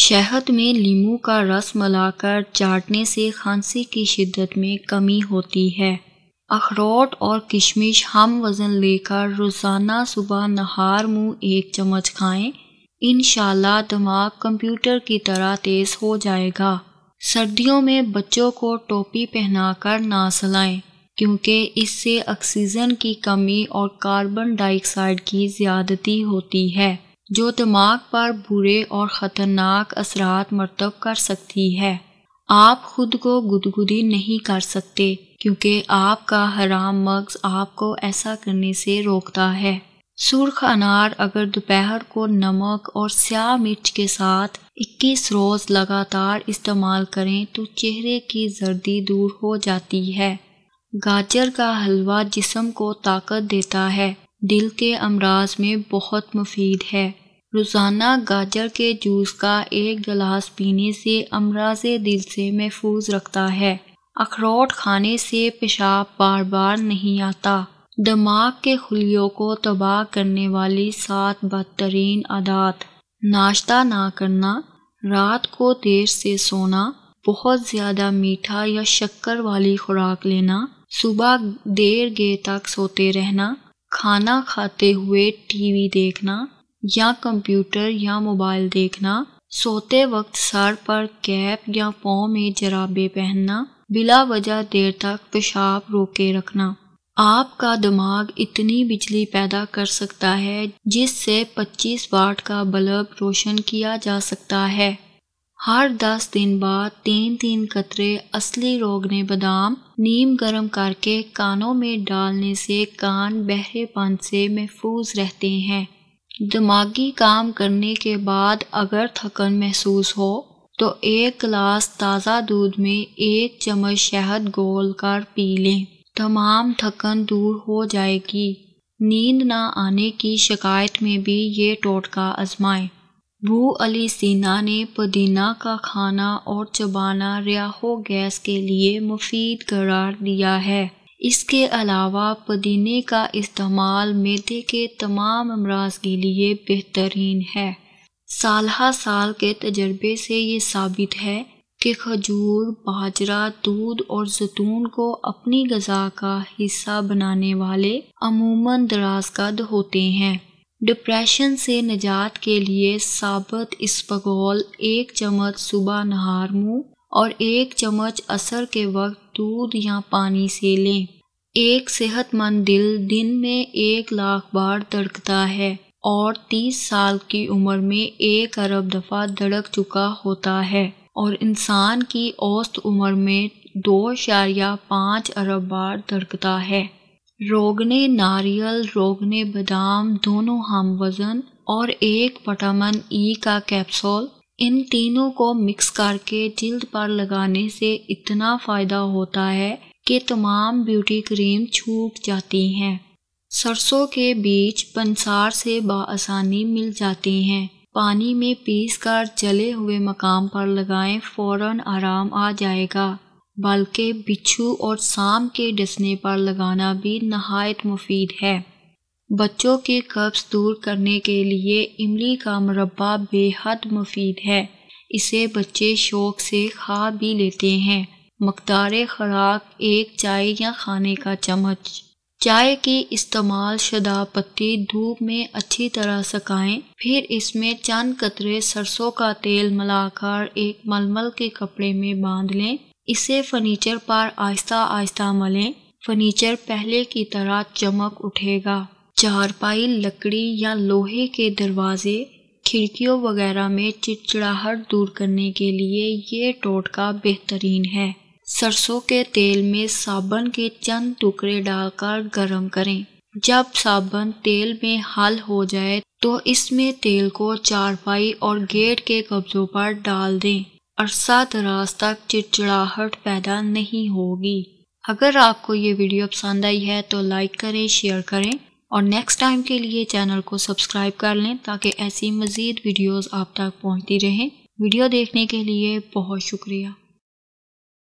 शहद में लीमू का रस मिलाकर चाटने से खांसी की शिद्दत में कमी होती है अखरोट और किशमिश हम वज़न लेकर रोज़ाना सुबह नहार मुंह एक चम्मच खाएं इन दिमाग कंप्यूटर की तरह तेज़ हो जाएगा सर्दियों में बच्चों को टोपी पहनाकर ना सलाएं क्योंकि इससे ऑक्सीजन की कमी और कार्बन डाइऑक्साइड की ज़्यादती होती है जो दिमाग पर बुरे और ख़तरनाक असरात मरतब कर सकती है आप खुद को गुदगुदी नहीं कर सकते क्योंकि आपका हराम मग्ज आपको ऐसा करने से रोकता है सुर्ख अनार अगर दोपहर को नमक और स्याह मिर्च के साथ 21 रोज़ लगातार इस्तेमाल करें तो चेहरे की जर्दी दूर हो जाती है गाजर का हलवा जिसम को ताकत देता है दिल के अमराज में बहुत मुफीद है रोज़ाना गाजर के जूस का एक गिलास पीने से अमराज दिल से महफूज रखता है अखरोट खाने से पेशाब बार बार नहीं आता दिमाग के खुलियों को तबाह करने वाली सात बदतरीन आदात नाश्ता ना करना रात को देर से सोना बहुत ज़्यादा मीठा या शक्कर वाली खुराक लेना सुबह देर गे तक सोते रहना खाना खाते हुए टीवी देखना या कंप्यूटर या मोबाइल देखना सोते वक्त सर पर कैप या पाँव में जराबे पहनना बिला वजह देर तक पेशाब रोके रखना आपका दिमाग इतनी बिजली पैदा कर सकता है जिससे 25 वाट का बल्ब रोशन किया जा सकता है हर 10 दिन बाद तीन तीन कतरे असली रोगने बादाम नीम गर्म करके कानों में डालने से कान बहरेपन से महफूज रहते हैं दिमागी काम करने के बाद अगर थकन महसूस हो तो एक गिलास ताज़ा दूध में एक चम्मच शहद घोल कर पी लें तमाम थकन दूर हो जाएगी नींद ना आने की शिकायत में भी ये टोटका आजमाएं भू अली सीना ने पुदीना का खाना और चबाना रियाहो गैस के लिए मुफीद करार दिया है इसके अलावा पुदीने का इस्तेमाल मेदे के तमाम अमराज के लिए बेहतरीन है सालहा साल के तजर्बे से ये साबित है कि खजूर बाजरा दूध और जतून को अपनी गजा का हिस्सा बनाने वाले अमूमन दराज कद होते हैं डिप्रेशन से निजात के लिए साबत इसबगोल एक चम्मच सुबह नहार मुँह और एक चम्मच असर के वक्त दूध या पानी से लें एक सेहतमंद दिल दिन में एक लाख बार धड़कता है और तीस साल की उम्र में एक अरब दफ़ा धड़क चुका होता है और इंसान की औसत उम्र में दो शारिया पाँच अरब बार धड़कता है रोगने नारियल रोगने बादाम दोनों हम वज़न और एक पटामन ई का कैप्सूल इन तीनों को मिक्स करके जल्द पर लगाने से इतना फ़ायदा होता है कि तमाम ब्यूटी क्रीम छूट जाती हैं सरसों के बीज पंसार से बासानी मिल जाती हैं पानी में पीस कर जले हुए मकाम पर लगाएं फौरन आराम आ जाएगा बल्कि बिच्छू और सांप के डसने पर लगाना भी नहायत मुफीद है बच्चों के कब्ज दूर करने के लिए इमली का मुरबा बेहद मुफीद है इसे बच्चे शौक से खा भी लेते हैं मकदार खुराक एक चाय या खाने का चम्मच चाय की इस्तेमाल शुदा पत्ती धूप में अच्छी तरह सकाएं, फिर इसमें चंद कतरे सरसों का तेल मिलाकर एक मलमल के कपड़े में बांध लें इसे फर्नीचर पर आहिस्ता आहिस्ता मलें फर्नीचर पहले की तरह चमक उठेगा चारपाई लकड़ी या लोहे के दरवाजे खिड़कियों वगैरह में चिड़चिड़ाहट दूर करने के लिए ये टोटका बेहतरीन है सरसों के तेल में साबुन के चंद टुकड़े डालकर गर्म करें जब साबुन तेल में हल हो जाए तो इसमें तेल को चारपाई और गेट के कब्जों पर डाल दें अरसा दराज तक चिड़चिड़ाहट पैदा नहीं होगी अगर आपको ये वीडियो पसंद आई है तो लाइक करें शेयर करें और नेक्स्ट टाइम के लिए चैनल को सब्सक्राइब कर लें ताकि ऐसी मज़ीद वीडियोस आप तक पहुंचती रहें वीडियो देखने के लिए बहुत शुक्रिया